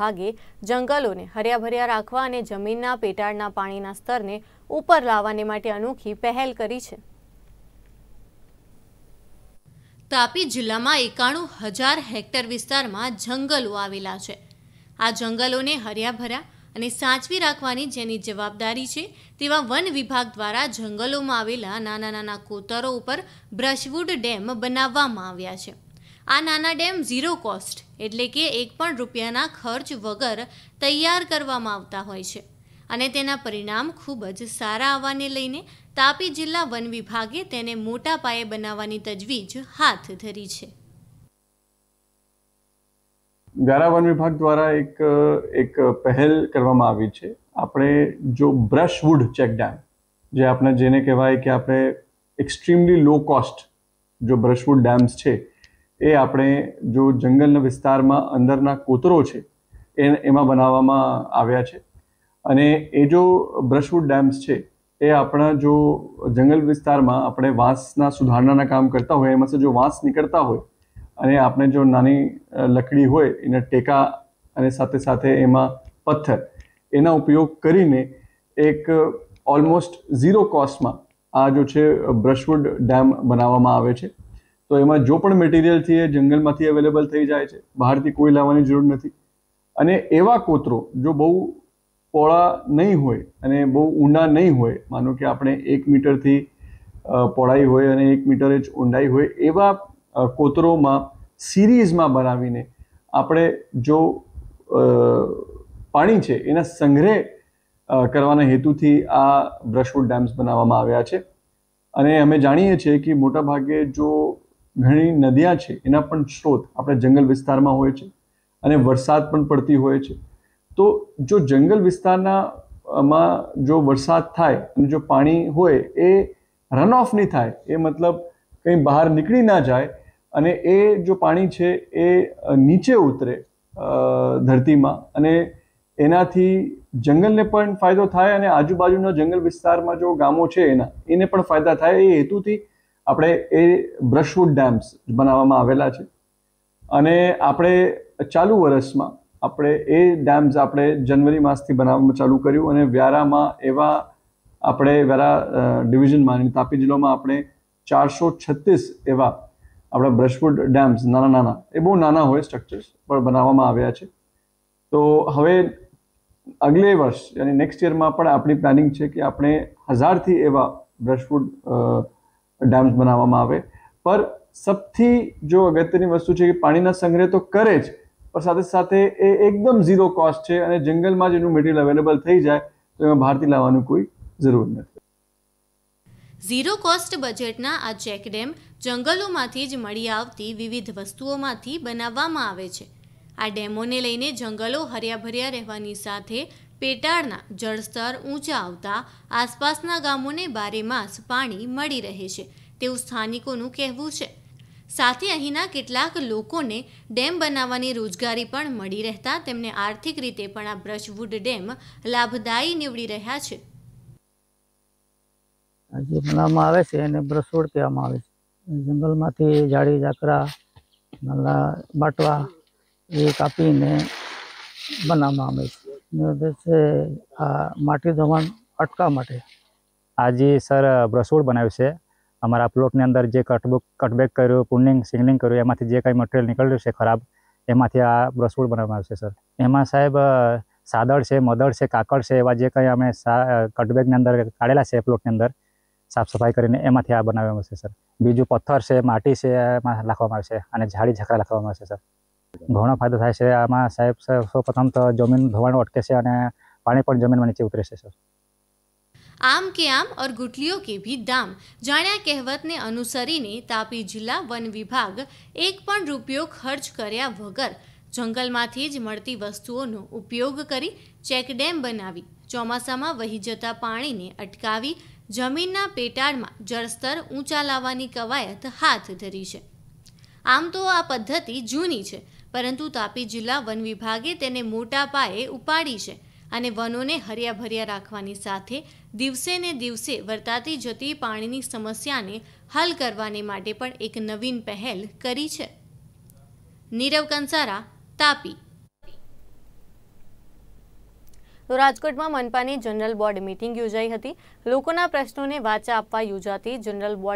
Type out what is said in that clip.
ભાગે જંગલોને હર્યાભર્યા રાખવા અને જમીનના પેટાળના પાણીના સ્તરને ઉપર લાવવાને માટે અનોખી પહેલ કરી છે તાપી જિલ્લામાં એકાણું હજાર હેક્ટર વિસ્તારમાં જંગલો આવેલા છે આ જંગલોને હર્યાભર્યા અને સાચવી રાખવાની જેની જવાબદારી છે તેવા વન વિભાગ દ્વારા જંગલોમાં આવેલા નાના નાના કોતરો ઉપર બ્રશવુડ ડેમ બનાવવામાં આવ્યા છે આ નાના ડેમ ઝીરો કોસ્ટ એટલે કે એક પણ રૂપિયાના ખર્ચ વગર તૈયાર કરવામાં આવતા હોય છે અને તેના પરિણામ ખૂબ જ સારા આવવાને લઈને તાપી જિલ્લા વન વિભાગે તેને મોટા પાયે બનાવવાની તજવીજ હાથ ધરી છે ગારા વન વિભાગ દ્વારા એક એક પહેલ કરવામાં આવી છે આપણે જો બ્રશવુડ ચેક ડેમ જે આપણે જેને કહેવાય કે આપણે એક્સ્ટ્રીમલી લો કોસ્ટ જો બ્રશવુડ ડેમ્સ છે એ આપણે જો જંગલના વિસ્તારમાં અંદરના કોતરો છે એ એમાં બનાવવામાં આવ્યા છે અને એ જો બ્રશવુડ ડેમ્સ છે એ આપણા જો જંગલ વિસ્તારમાં આપણે વાંસના સુધારણાના કામ કરતા હોય એમાંથી જો વાંસ નીકળતા હોય અને આપણે જો નાની લકડી હોય એને ટેકા અને સાથે સાથે એમાં પથ્થર એના ઉપયોગ કરીને એક ઓલમોસ્ટ ઝીરો કોસ્ટમાં આ જો છે બ્રશવુડ ડેમ બનાવવામાં આવે છે તો એમાં જો પણ મટીરિયલ છે એ જંગલમાંથી અવેલેબલ થઈ જાય છે બહારથી કોઈ લાવવાની જરૂર નથી અને એવા કોતરો જો બહુ પોળા નહીં હોય અને બહુ ઊંડા નહીં હોય માનો કે આપણે એક મીટરથી પોળાઈ હોય અને એક મીટર જ ઊંડાઈ હોય એવા કોતરોમાં સિરીઝમાં બનાવીને આપણે જો પાણી છે એના સંગ્રહ કરવાના હેતુથી આ બ્રશવુડ ડેમ્સ બનાવવામાં આવ્યા છે અને અમે જાણીએ છીએ કે મોટાભાગે જો ઘણી નદીਆਂ છે એના પણ સ્ત્રોત આપણે જંગલ વિસ્તારમાં હોય છે અને વરસાદ પણ પડતી હોય છે તો જો જંગલ વિસ્તારના માં જો વરસાદ થાય અને જો પાણી હોય એ રન ઓફ નહીં થાય એ મતલબ કંઈ બહાર નીકળી ના જાય અને એ જો પાણી છે એ નીચે ઉતરે ધરતીમાં અને એનાથી જંગલને પણ ફાયદો થાય અને આજુબાજુના જંગલ વિસ્તારમાં જો ગામો છે એના એને પણ ફાયદા થાય એ હેતુથી આપણે એ બ્રશવુડ ડેમ્સ બનાવવામાં આવેલા છે અને આપણે ચાલુ વર્ષમાં આપણે એ ડેમ્સ આપણે જનવરી માસથી બનાવવામાં ચાલુ કર્યું અને વ્યારામાં એવા આપણે વ્યારા ડિવિઝનમાં તાપી જિલ્લામાં આપણે ચારસો છત્રીસ એવા આપણા બ્રશવુડ ડેમ્સ નાના નાના એ બહુ નાના હોય સ્ટ્રક્ચર્સ પણ બનાવવામાં આવ્યા છે તો હવે અગલે વર્ષ યાની નેક્સ્ટ યરમાં પણ આપણી પ્લાનિંગ છે કે આપણે હજારથી એવા બ્રશવુડ ડેમ્સ બનાવવામાં આવે પર સબથી જો અગત્યની વસ્તુ છે કે પાણીના સંગ્રહ તો કરે જ પણ સાથે સાથે એ એકદમ ઝીરો કોસ્ટ છે અને જંગલમાં જ એનું મટીરિયલ અવેલેબલ થઈ જાય તો એમાં બહારથી લાવવાનું કોઈ જરૂર નથી ઝીરો કોસ્ટ બજેટના આ ચેકડેમ જંગલોમાંથી જ મળી આવતી વિવિધ વસ્તુઓમાંથી બનાવવામાં આવે છે આ ડેમોને લઈને જંગલો હર્યાભર્યા રહેવાની સાથે પેટાળના જળસ્તર ઊંચા આવતા આસપાસના ગામોને બારેમાસ પાણી મળી રહે છે તેવું સ્થાનિકોનું કહેવું છે સાથે અહીંના કેટલાક લોકોને ડેમ બનાવવાની રોજગારી પણ મળી રહેતા તેમને આર્થિક રીતે પણ આ બ્રશવુડ ડેમ લાભદાયી નીવડી રહ્યા છે બનાવવામાં આવે છે એને બ્રશવુડ કહેવામાં આવે છે જંગલમાંથી જાડી ઝાકરા નલ્લા બાટવા એ કાપીને બનાવવામાં આવે છે આ માટી ધોવાણ અટકાવવા માટે આજે સર બ્રશવૂડ બનાવ્યું છે અમારા પ્લોટની અંદર જે કટબુક કટબેક કર્યું પુનિંગ સિંગલિંગ કર્યું એમાંથી જે કંઈ મટીરિયલ નીકળ્યું છે ખરાબ એમાંથી આ બ્રશવૂડ બનાવવામાં આવશે સર એમાં સાહેબ સાદળ છે મદળ છે કાકડ છે એવા જે કંઈ અમે કટબેગની અંદર કાઢેલા છે પ્લોટની અંદર સાફ સફાઈ કરીને એમાંથી આ બનાવવામાં આવશે સર બીજું પથ્થર છે માટી છે એમાં લખવામાં આવશે અને ઝાડી ઝકરા લખવામાં આવશે સર ઘણો ફાયદો થાય છે આમાં સાહેબ સૌપ્રથમ તો જમીન ધોવાણ અટકે અને પાણી પણ જમીનમાં નીચે ઉતરે સર આમ કે આમ ઓર ગુટલીઓ કે ભી દામ જાણ્યા કહેવતને અનુસરીને તાપી જિલ્લા વન વિભાગ એક પણ રૂપિયો ખર્ચ કર્યા વગર જંગલમાંથી જ મળતી વસ્તુઓનો ઉપયોગ કરી ચેકડેમ બનાવી ચોમાસામાં વહી જતા પાણીને અટકાવી જમીનના પેટાળમાં જળસ્તર ઊંચા લાવવાની કવાયત હાથ ધરી છે આમ તો આ પદ્ધતિ જૂની છે પરંતુ તાપી જિલ્લા વન વિભાગે તેને મોટા પાયે ઉપાડી છે અને વનોને હર્યાભર્યા રાખવાની સાથે દિવસે ને દિવસે વર્તાતી જતી પાણીની સમસ્યાને હલ કરવાની માટે પણ એક નવીન પહેલ કરી છે નીરવ કંસારા તાપી તો રાજકોટમાં મનપાની જનરલ બોર્ડ મીટિંગ યોજાઈ હતી લોકોના પ્રશ્નોને વાચા આપવા યોજાતી જનરલ બોર્ડ